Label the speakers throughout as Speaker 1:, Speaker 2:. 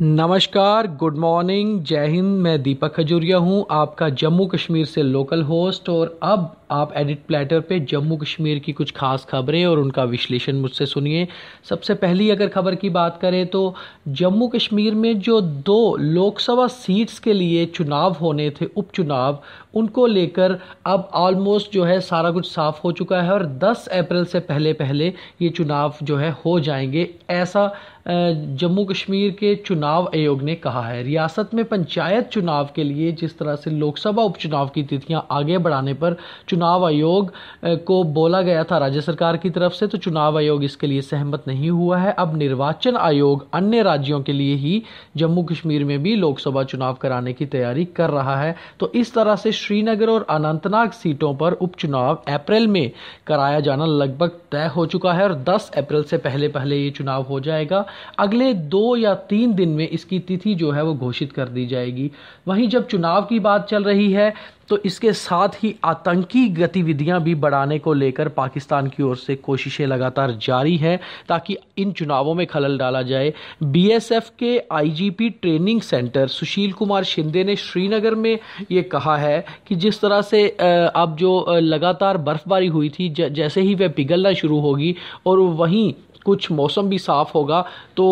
Speaker 1: नमस्कार good morning जय हिंद मैं दीपक खजूरिया हूँ आपका जम्मू कश्मीर से लोकल होस्ट और अब आप एडिट प्लेटर पे जम्मू कश्मीर की कुछ खास खबरें और उनका विश्लेषण मुझसे सुनिए सबसे पहली अगर खबर की बात करें तो जम्मू कश्मीर में जो दो लोकसभा सीट्स के लिए चुनाव होने थे उपचुनाव उनको लेकर अब ऑलमोस्ट जो है सारा कुछ साफ हो चुका है और 10 अप्रैल से पहले पहले ये चुनाव जो है हो जाएंगे ऐसा जम्मू कश्मीर के चुनाव आयोग ने कहा है रियासत में पंचायत चुनाव के लिए जिस तरह से लोकसभा उपचुनाव की तिथियां आगे बढ़ाने पर चुनाव चुनाव आयोग को बोला गया था राज्य सरकार की तरफ से तो चुनाव आयोग इसके लिए सहमत नहीं हुआ है अब निर्वाचन आयोग अन्य राज्यों के लिए ही जम्मू कश्मीर में भी लोकसभा चुनाव कराने की तैयारी कर रहा है तो इस तरह से श्रीनगर और अनंतनाग सीटों पर उपचुनाव अप्रैल में कराया जाना लगभग तय हो चुका है और 10 अप्रैल से पहले पहले ये चुनाव हो जाएगा अगले दो या तीन दिन में इसकी तिथि जो है वो घोषित कर दी जाएगी वहीं जब चुनाव की बात चल रही है तो इसके साथ ही आतंकी गतिविधियां भी बढ़ाने को लेकर पाकिस्तान की ओर से कोशिशें लगातार जारी है ताकि इन चुनावों में खलल डाला जाए बीएसएफ के IGP training centre Sushil Kumar Shinde ने श्रीनगर में ये कहा है कि जिस तरह से अब जो लगातार बर्फबारी हुई थी जैसे ही वह पिघलना शुरू होगी और वहीं कुछ मौसम भी साफ़ होगा तो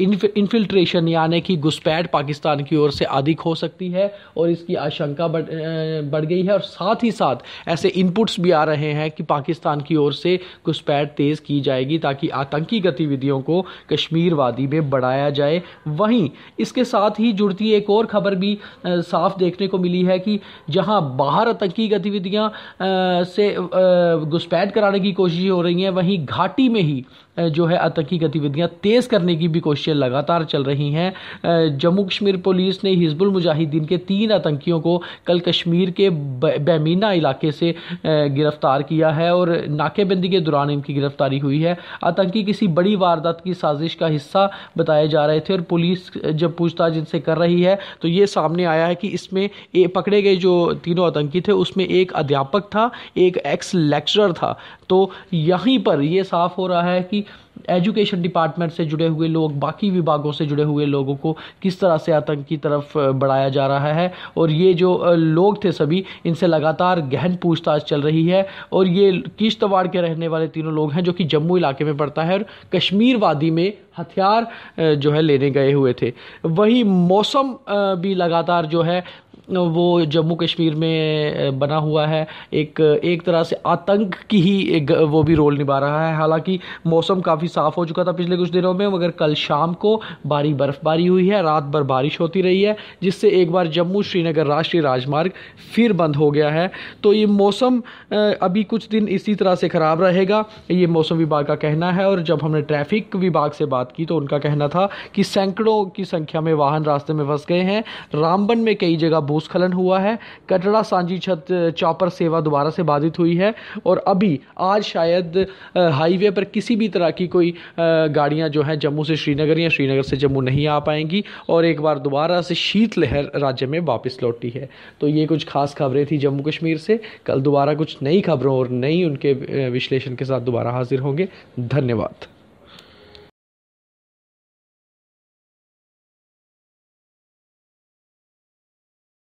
Speaker 1: इन्फिल्ट्रेशन यानी कि घुसपैठ पाकिस्तान की ओर से अधिक हो सकती है और इसकी आशंका बढ़ बढ़ गई है और साथ ही साथ ऐसे इनपुट्स भी आ रहे हैं कि पाकिस्तान की ओर से घुसपैठ तेज़ की जाएगी ताकि आतंकी गतिविधियों को कश्मीर वादी में बढ़ाया जाए वहीं इसके साथ ही जुड़ती एक और खबर भी साफ देखने को मिली है कि जहां बाहर आतंकी गतिविधियां से घुसपैठ कराने की कोशिश हो रही हैं वहीं घाटी में ही जो है आतंकी गतिविधियां तेज़ करने की भी कोशिशें लगातार चल रही हैं जम्मू कश्मीर पुलिस ने हिजबुल मुजाहिदीन के तीन आतंकियों को कल कश्मीर के बेमीना इलाके से गिरफ्तार किया है और नाकेबंदी के दौरान इनकी गिरफ्तारी हुई है आतंकी किसी बड़ी वारदात की साजिश का हिस्सा बताए जा रहे थे और पुलिस जब पूछताछ इनसे कर रही है तो ये सामने आया है कि इसमें पकड़े गए जो तीनों आतंकी थे उसमें एक अध्यापक था एक एक्स लेक्चरर था तो यहीं पर यह साफ हो रहा है कि एजुकेशन डिपार्टमेंट से जुड़े हुए लोग बाकी विभागों से जुड़े हुए लोगों को किस तरह से आतंक की तरफ बढ़ाया जा रहा है और ये जो लोग थे सभी इनसे लगातार गहन पूछताछ चल रही है और ये किश्तवाड़ के रहने वाले तीनों लोग हैं जो कि जम्मू इलाके में पड़ता है और कश्मीर वादी में हथियार जो है लेने गए हुए थे वही मौसम भी लगातार जो है वो जम्मू कश्मीर में बना हुआ है एक एक तरह से आतंक की ही एक वो भी रोल निभा रहा है हालांकि मौसम काफ़ी साफ़ हो चुका था पिछले कुछ दिनों में मगर कल शाम को भारी बर्फ़बारी हुई है रात भर बारिश होती रही है जिससे एक बार जम्मू श्रीनगर राष्ट्रीय राजमार्ग फिर बंद हो गया है तो ये मौसम अभी कुछ दिन इसी तरह से ख़राब रहेगा ये मौसम विभाग का कहना है और जब हमने ट्रैफिक विभाग से बात की तो उनका कहना था कि सैकड़ों की संख्या में वाहन रास्ते में फंस गए हैं रामबन में कई जगह भूस्खलन हुआ है कटड़ा सांझी छत चॉपर सेवा दोबारा से बाधित हुई है और अभी आज शायद हाईवे पर किसी भी तरह की कोई गाड़ियाँ जो हैं जम्मू से श्रीनगर या श्रीनगर से जम्मू नहीं आ पाएंगी और एक बार दोबारा से शीतलहर राज्य में वापस लौटी है तो ये कुछ खास खबरें थी जम्मू कश्मीर से कल दोबारा कुछ नई खबरों और नई उनके विश्लेषण के साथ दोबारा हाजिर होंगे धन्यवाद